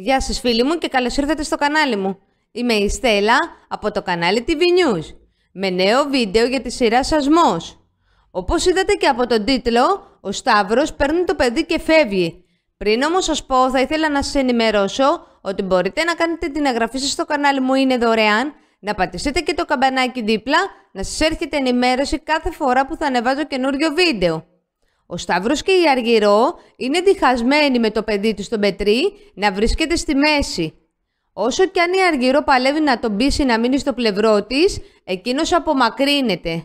Γεια σας φίλοι μου και καλώς ήρθατε στο κανάλι μου. Είμαι η Στέλλα από το κανάλι TV News με νέο βίντεο για τη σειρά Σασμός. Όπως είδατε και από τον τίτλο, ο Σταύρος παίρνει το παιδί και φεύγει. Πριν όμως σας πω θα ήθελα να σας ενημερώσω ότι μπορείτε να κάνετε την εγγραφή σας στο κανάλι μου είναι δωρεάν, να πατήσετε και το καμπανάκι δίπλα, να σας έρχεται ενημέρωση κάθε φορά που θα ανεβάζω καινούριο βίντεο. Ο Σταύρος και η Αργυρό είναι διχασμένοι με το παιδί τους στον Πετρί να βρίσκεται στη μέση. Όσο κι αν η Αργυρό παλεύει να τον πείσει να μείνει στο πλευρό της, εκείνος απομακρύνεται.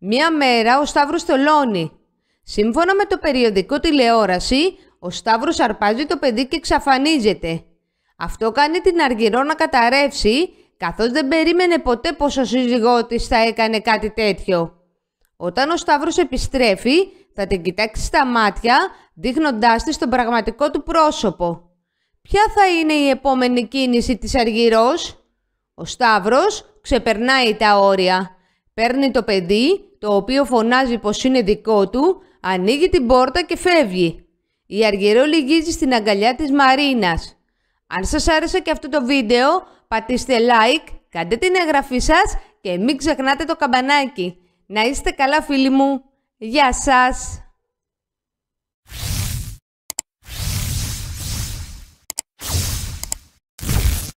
Μία μέρα ο Σταύρος θολώνει. Σύμφωνα με το περιοδικό τηλεόραση, ο Σταύρος αρπάζει το παιδί και εξαφανίζεται. Αυτό κάνει την Αργυρό να καταρρεύσει, καθώς δεν περίμενε ποτέ πως ο σύζυγός της θα έκανε κάτι τέτοιο. Όταν ο Σταύρος επιστρέφει, θα την κοιτάξει στα μάτια, δείχνοντάς της το πραγματικό του πρόσωπο. Ποια θα είναι η επόμενη κίνηση της Αργυρός? Ο Σταύρος ξεπερνάει τα όρια. Παίρνει το παιδί, το οποίο φωνάζει πως είναι δικό του, ανοίγει την πόρτα και φεύγει. Η Αργυρό λυγίζει στην αγκαλιά της Μαρίνας. Αν σας άρεσε και αυτό το βίντεο, πατήστε like, κάντε την εγγραφή σας και μην ξεχνάτε το καμπανάκι. Να είστε καλά φίλοι μου! Γεια σας!